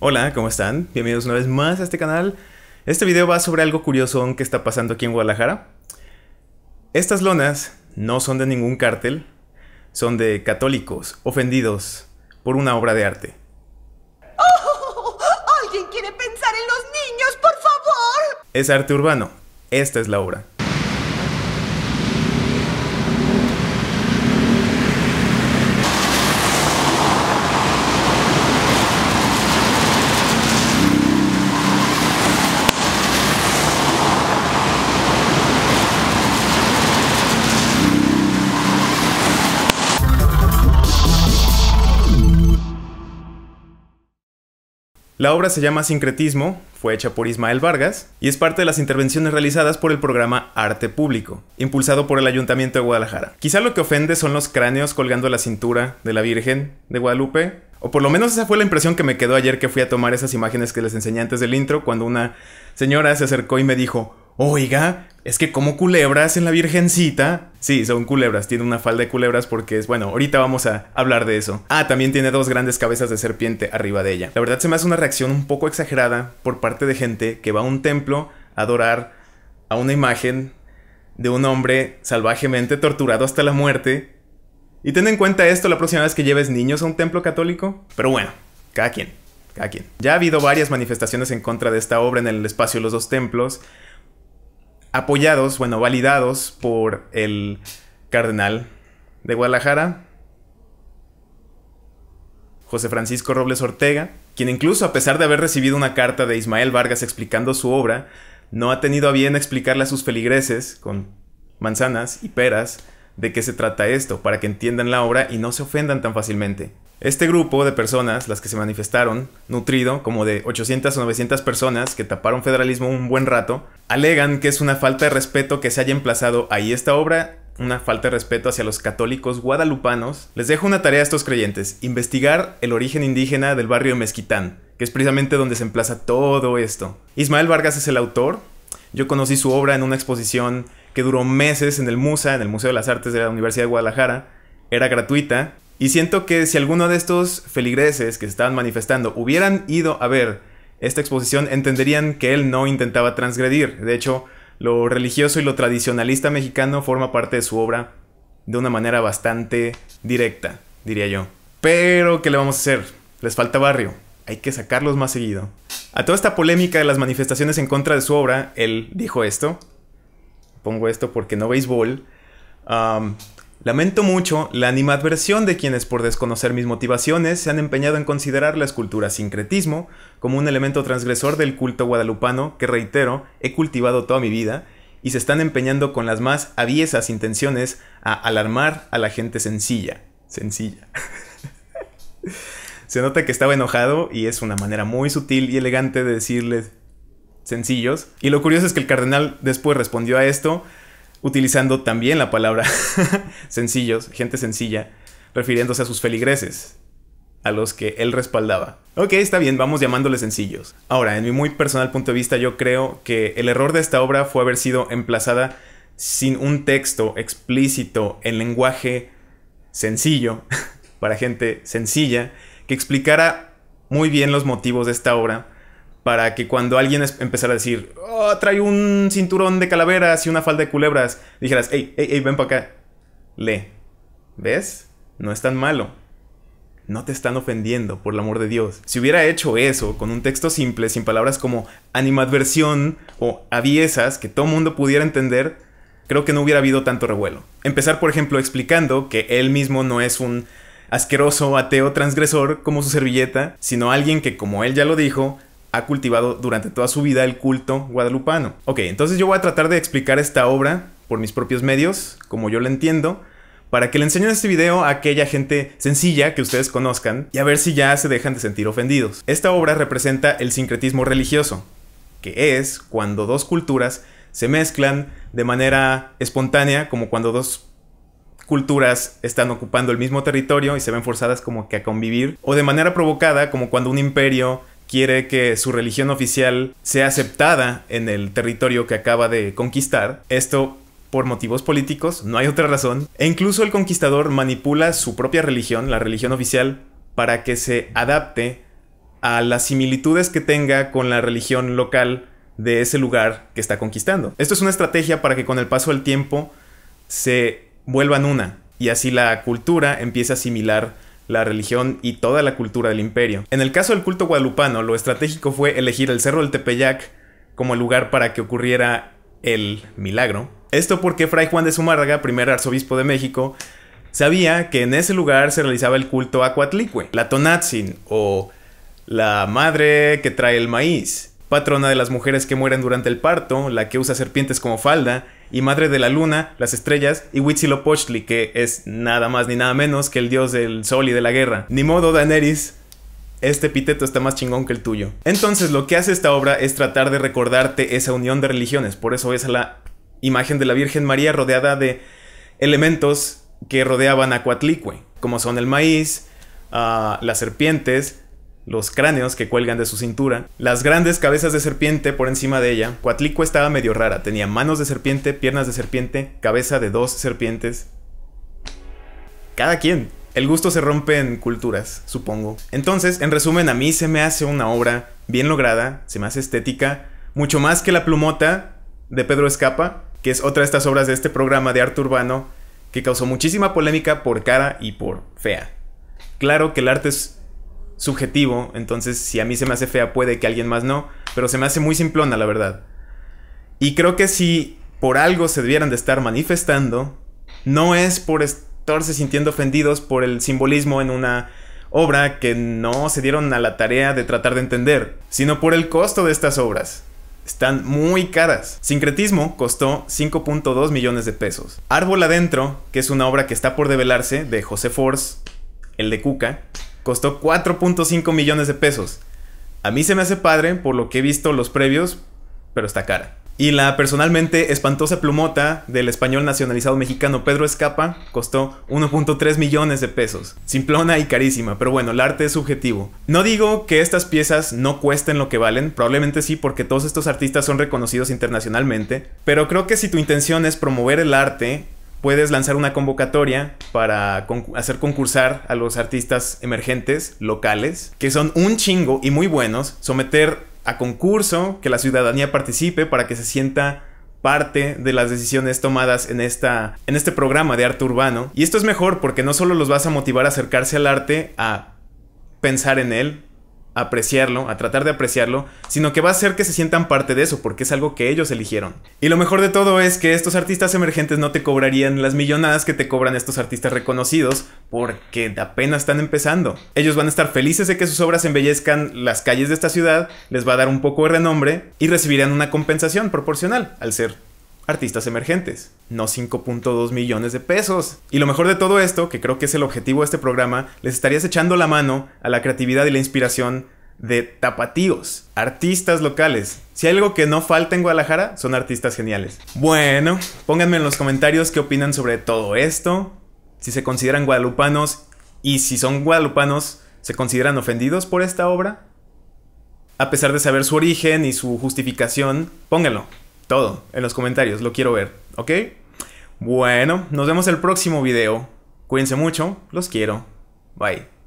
Hola, ¿cómo están? Bienvenidos una vez más a este canal. Este video va sobre algo curioso que está pasando aquí en Guadalajara. Estas lonas no son de ningún cártel, son de católicos ofendidos por una obra de arte. ¡Oh! ¿Alguien quiere pensar en los niños, por favor? Es arte urbano. Esta es la obra. La obra se llama Sincretismo, fue hecha por Ismael Vargas y es parte de las intervenciones realizadas por el programa Arte Público, impulsado por el Ayuntamiento de Guadalajara. Quizá lo que ofende son los cráneos colgando la cintura de la Virgen de Guadalupe, o por lo menos esa fue la impresión que me quedó ayer que fui a tomar esas imágenes que les enseñé antes del intro, cuando una señora se acercó y me dijo, oiga, es que como culebras en la Virgencita. Sí, son culebras, tiene una falda de culebras porque es, bueno, ahorita vamos a hablar de eso. Ah, también tiene dos grandes cabezas de serpiente arriba de ella. La verdad se me hace una reacción un poco exagerada por parte de gente que va a un templo a adorar a una imagen de un hombre salvajemente torturado hasta la muerte. Y ten en cuenta esto la próxima vez que lleves niños a un templo católico. Pero bueno, cada quien, cada quien. Ya ha habido varias manifestaciones en contra de esta obra en el espacio de los dos templos apoyados, bueno, validados por el cardenal de Guadalajara, José Francisco Robles Ortega, quien incluso a pesar de haber recibido una carta de Ismael Vargas explicando su obra, no ha tenido a bien explicarle a sus feligreses, con manzanas y peras, de qué se trata esto, para que entiendan la obra y no se ofendan tan fácilmente. Este grupo de personas, las que se manifestaron, nutrido como de 800 o 900 personas que taparon federalismo un buen rato, alegan que es una falta de respeto que se haya emplazado ahí esta obra, una falta de respeto hacia los católicos guadalupanos. Les dejo una tarea a estos creyentes, investigar el origen indígena del barrio de Mezquitán, que es precisamente donde se emplaza todo esto. Ismael Vargas es el autor, yo conocí su obra en una exposición que duró meses en el MUSA, en el Museo de las Artes de la Universidad de Guadalajara, era gratuita, y siento que si alguno de estos feligreses que estaban manifestando hubieran ido a ver esta exposición, entenderían que él no intentaba transgredir. De hecho, lo religioso y lo tradicionalista mexicano forma parte de su obra de una manera bastante directa, diría yo. Pero, ¿qué le vamos a hacer? Les falta barrio. Hay que sacarlos más seguido. A toda esta polémica de las manifestaciones en contra de su obra, él dijo esto. Pongo esto porque no béisbol. Lamento mucho la animadversión de quienes por desconocer mis motivaciones se han empeñado en considerar la escultura sincretismo como un elemento transgresor del culto guadalupano que, reitero, he cultivado toda mi vida y se están empeñando con las más aviesas intenciones a alarmar a la gente sencilla. Sencilla. se nota que estaba enojado y es una manera muy sutil y elegante de decirles sencillos. Y lo curioso es que el cardenal después respondió a esto utilizando también la palabra sencillos, gente sencilla, refiriéndose a sus feligreses, a los que él respaldaba. Ok, está bien, vamos llamándoles sencillos. Ahora, en mi muy personal punto de vista, yo creo que el error de esta obra fue haber sido emplazada sin un texto explícito en lenguaje sencillo, para gente sencilla, que explicara muy bien los motivos de esta obra para que cuando alguien empezara a decir, oh, trae un cinturón de calaveras y una falda de culebras, dijeras, hey, hey, hey, ven para acá. Lee. ¿Ves? No es tan malo. No te están ofendiendo, por el amor de Dios. Si hubiera hecho eso con un texto simple, sin palabras como animadversión o aviesas que todo mundo pudiera entender, creo que no hubiera habido tanto revuelo. Empezar, por ejemplo, explicando que él mismo no es un asqueroso ateo transgresor como su servilleta, sino alguien que, como él ya lo dijo, ha cultivado durante toda su vida el culto guadalupano. Ok, entonces yo voy a tratar de explicar esta obra por mis propios medios, como yo la entiendo, para que le enseñen este video a aquella gente sencilla que ustedes conozcan y a ver si ya se dejan de sentir ofendidos. Esta obra representa el sincretismo religioso, que es cuando dos culturas se mezclan de manera espontánea, como cuando dos culturas están ocupando el mismo territorio y se ven forzadas como que a convivir, o de manera provocada, como cuando un imperio quiere que su religión oficial sea aceptada en el territorio que acaba de conquistar. Esto por motivos políticos, no hay otra razón. E incluso el conquistador manipula su propia religión, la religión oficial, para que se adapte a las similitudes que tenga con la religión local de ese lugar que está conquistando. Esto es una estrategia para que con el paso del tiempo se vuelvan una y así la cultura empiece a asimilar la religión y toda la cultura del imperio. En el caso del culto guadalupano, lo estratégico fue elegir el Cerro del Tepeyac como el lugar para que ocurriera el milagro. Esto porque Fray Juan de Zumárraga, primer arzobispo de México, sabía que en ese lugar se realizaba el culto a la Tonatzin o la madre que trae el maíz, patrona de las mujeres que mueren durante el parto, la que usa serpientes como falda y madre de la luna, las estrellas y Huitzilopochtli, que es nada más ni nada menos que el dios del sol y de la guerra. Ni modo, Daenerys, este epíteto está más chingón que el tuyo. Entonces, lo que hace esta obra es tratar de recordarte esa unión de religiones, por eso es la imagen de la Virgen María rodeada de elementos que rodeaban a Coatlicue, como son el maíz, ah, las serpientes, los cráneos que cuelgan de su cintura, las grandes cabezas de serpiente por encima de ella. Cuatlico estaba medio rara, tenía manos de serpiente, piernas de serpiente, cabeza de dos serpientes. Cada quien. El gusto se rompe en culturas, supongo. Entonces, en resumen, a mí se me hace una obra bien lograda, se me hace estética, mucho más que La Plumota de Pedro Escapa, que es otra de estas obras de este programa de arte urbano que causó muchísima polémica por cara y por fea. Claro que el arte es subjetivo, entonces si a mí se me hace fea puede que alguien más no, pero se me hace muy simplona la verdad. Y creo que si por algo se debieran de estar manifestando, no es por estarse sintiendo ofendidos por el simbolismo en una obra que no se dieron a la tarea de tratar de entender, sino por el costo de estas obras. Están muy caras. Sincretismo costó 5.2 millones de pesos. Árbol Adentro, que es una obra que está por develarse, de José Force, el de Cuca, Costó 4.5 millones de pesos. A mí se me hace padre, por lo que he visto los previos, pero está cara. Y la personalmente espantosa plumota del español nacionalizado mexicano Pedro Escapa costó 1.3 millones de pesos. Simplona y carísima, pero bueno, el arte es subjetivo. No digo que estas piezas no cuesten lo que valen, probablemente sí porque todos estos artistas son reconocidos internacionalmente, pero creo que si tu intención es promover el arte puedes lanzar una convocatoria para hacer concursar a los artistas emergentes locales, que son un chingo y muy buenos, someter a concurso, que la ciudadanía participe para que se sienta parte de las decisiones tomadas en, esta, en este programa de arte urbano. Y esto es mejor porque no solo los vas a motivar a acercarse al arte, a pensar en él, apreciarlo, a tratar de apreciarlo, sino que va a hacer que se sientan parte de eso, porque es algo que ellos eligieron. Y lo mejor de todo es que estos artistas emergentes no te cobrarían las millonadas que te cobran estos artistas reconocidos, porque apenas están empezando. Ellos van a estar felices de que sus obras embellezcan las calles de esta ciudad, les va a dar un poco de renombre y recibirán una compensación proporcional al ser artistas emergentes no 5.2 millones de pesos. Y lo mejor de todo esto, que creo que es el objetivo de este programa, les estarías echando la mano a la creatividad y la inspiración de tapatíos, artistas locales. Si hay algo que no falta en Guadalajara, son artistas geniales. Bueno, pónganme en los comentarios qué opinan sobre todo esto, si se consideran guadalupanos y si son guadalupanos, ¿se consideran ofendidos por esta obra? A pesar de saber su origen y su justificación, pónganlo, todo, en los comentarios, lo quiero ver. ¿ok? Bueno, nos vemos el próximo video. Cuídense mucho, los quiero. Bye.